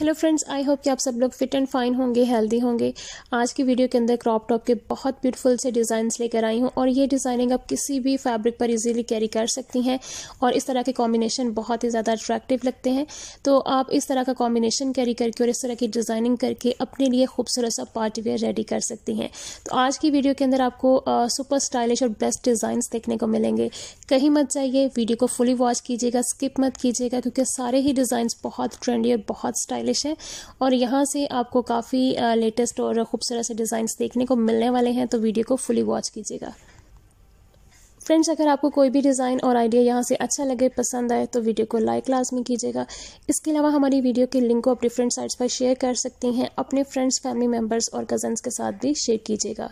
hello friends I hope कि आप सब लोग फिट एंड फाइन होंगे हेल्दी होंगे आज की वीडियो के अंदर क्रॉप टॉप के बहुत ब्यूटीफुल से डिज़ाइंस लेकर आई हूँ और ये डिज़ाइनिंग आप किसी भी फैब्रिक पर इजीली कैरी कर सकती हैं और इस तरह के कॉम्बिनेशन बहुत ही ज़्यादा अट्रैक्टिव लगते हैं तो आप इस तरह का कॉम्बिनेशन कैरी करके और इस तरह की डिज़ाइनिंग करके अपने लिए खूबसूरत सा पार्टीवेयर रेडी कर सकती हैं तो आज की वीडियो के अंदर आपको सुपर स्टाइलिश और बेस्ट डिज़ाइंस देखने को मिलेंगे कहीं मत जाइए वीडियो को फुली वॉच कीजिएगा स्किप मत कीजिएगा क्योंकि सारे ही डिज़ाइंस बहुत ट्रेंडी और बहुत स्टाइल स्टाइलिश है और यहाँ से आपको काफ़ी लेटेस्ट और खूबसूरत से डिज़ाइंस देखने को मिलने वाले हैं तो वीडियो को फुली वॉच कीजिएगा फ्रेंड्स अगर आपको कोई भी डिज़ाइन और आइडिया यहाँ से अच्छा लगे पसंद आए तो वीडियो को लाइक क्लास में कीजिएगा इसके अलावा हमारी वीडियो के लिंक को अपने फ्रेंड साइट्स पर शेयर कर सकती हैं अपने फ्रेंड्स फैमिली मेम्बर्स और कजन्स के साथ भी शेयर कीजिएगा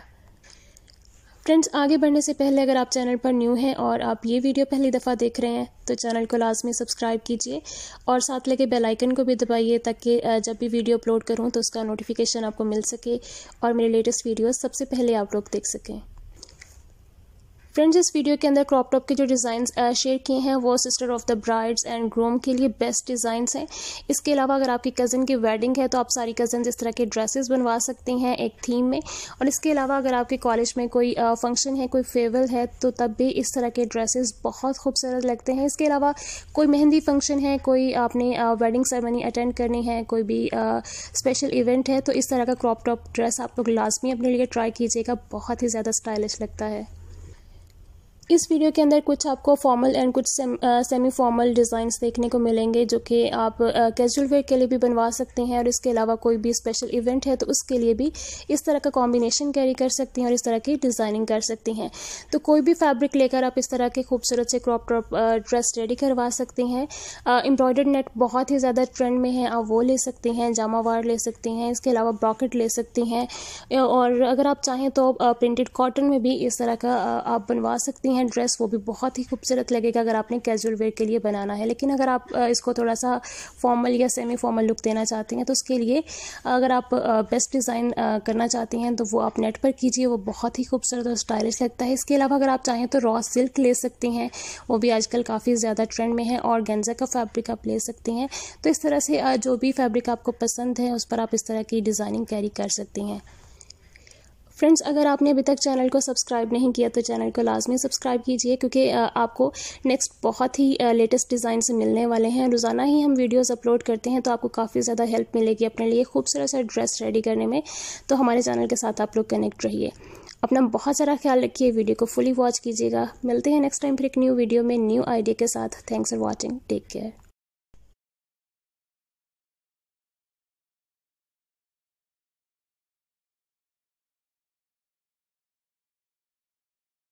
फ्रेंड्स आगे बढ़ने से पहले अगर आप चैनल पर न्यू हैं और आप ये वीडियो पहली दफ़ा देख रहे हैं तो चैनल को लाजमी सब्सक्राइब कीजिए और साथ लगे बेल आइकन को भी दबाइए ताकि जब भी वीडियो अपलोड करूँ तो उसका नोटिफिकेशन आपको मिल सके और मेरे लेटेस्ट वीडियोस सबसे पहले आप लोग देख सकें फ्रेंड्स इस वीडियो के अंदर क्रॉप टॉप के जो डिज़ाइन शेयर किए हैं वो sister of the brides and groom के लिए बेस्ट डिज़ाइंस हैं इसके अलावा अगर आपकी कज़न की वेडिंग है तो आप सारी कज़न इस तरह के ड्रेसेस बनवा सकती हैं एक थीम में और इसके अलावा अगर आपके कॉलेज में कोई फंक्शन है कोई फेवल है तो तब भी इस तरह के ड्रेसेस बहुत खूबसूरत लगते हैं इसके अलावा कोई मेहंदी फंक्शन है कोई आपने वेडिंग सेरेमनी अटेंड करनी है कोई भी स्पेशल इवेंट है तो इस तरह का क्रॉप टॉप ड्रेस आप लोग लाजमी अपने लिए ट्राई कीजिएगा बहुत ही ज़्यादा स्टाइलिश लगता है इस वीडियो के अंदर कुछ आपको फॉर्मल एंड कुछ same, uh, semi formal designs देखने को मिलेंगे जो कि आप कैजुअल वेयर के लिए भी बनवा सकते हैं और इसके अलावा कोई भी स्पेशल इवेंट है तो उसके लिए भी इस तरह का कॉम्बिनेशन कैरी कर सकती हैं और इस तरह की डिज़ाइनिंग कर सकती हैं तो कोई भी फैब्रिक लेकर आप इस तरह के खूबसूरत से क्रॉप ट्रॉप ड्रेस रेडी करवा सकती हैं एम्ब्रॉयडर्ड नेट बहुत ही ज़्यादा ट्रेंड में है आप वो ले सकती हैं जामावार ले सकती हैं इसके अलावा ब्रॉकेट ले सकती हैं और अगर आप चाहें तो प्रिंटेड कॉटन में भी इस तरह का आप बनवा सकती हैं हैं ड्रेस वो भी बहुत ही खूबसूरत लगेगा अगर आपने कैजुअल वेयर के लिए बनाना है लेकिन अगर आप इसको थोड़ा सा फॉर्मल या सेमी फॉर्मल लुक देना चाहती हैं तो उसके लिए अगर आप बेस्ट डिज़ाइन करना चाहती हैं तो वो आप नेट पर कीजिए वो बहुत ही खूबसूरत और स्टाइलिश लगता है इसके अलावा अगर आप चाहें तो रॉ सिल्क ले सकती हैं वो भी आजकल काफ़ी ज़्यादा ट्रेंड में है और गेंजा का फैब्रिक आप ले सकती हैं तो इस तरह से जो भी फैब्रिक आपको पसंद है उस पर आप इस तरह की डिज़ाइनिंग कैरी कर सकती हैं फ्रेंड्स अगर आपने अभी तक चैनल को सब्सक्राइब नहीं किया तो चैनल को लाजमी सब्सक्राइब कीजिए क्योंकि आपको नेक्स्ट बहुत ही लेटेस्ट डिज़ाइन से मिलने वाले हैं रोज़ाना ही हम वीडियोज़ अपलोड करते हैं तो आपको काफ़ी ज़्यादा हेल्प मिलेगी अपने लिए खूबसूरत सा ड्रेस रेडी करने में तो हमारे चैनल के साथ आप लोग कनेक्ट रहिए अपना बहुत सारा ख्याल रखिए वीडियो को फुली वॉच कीजिएगा मिलते हैं नेक्स्ट टाइम फिर एक न्यू वीडियो में न्यू आइडिया के साथ thanks for watching take care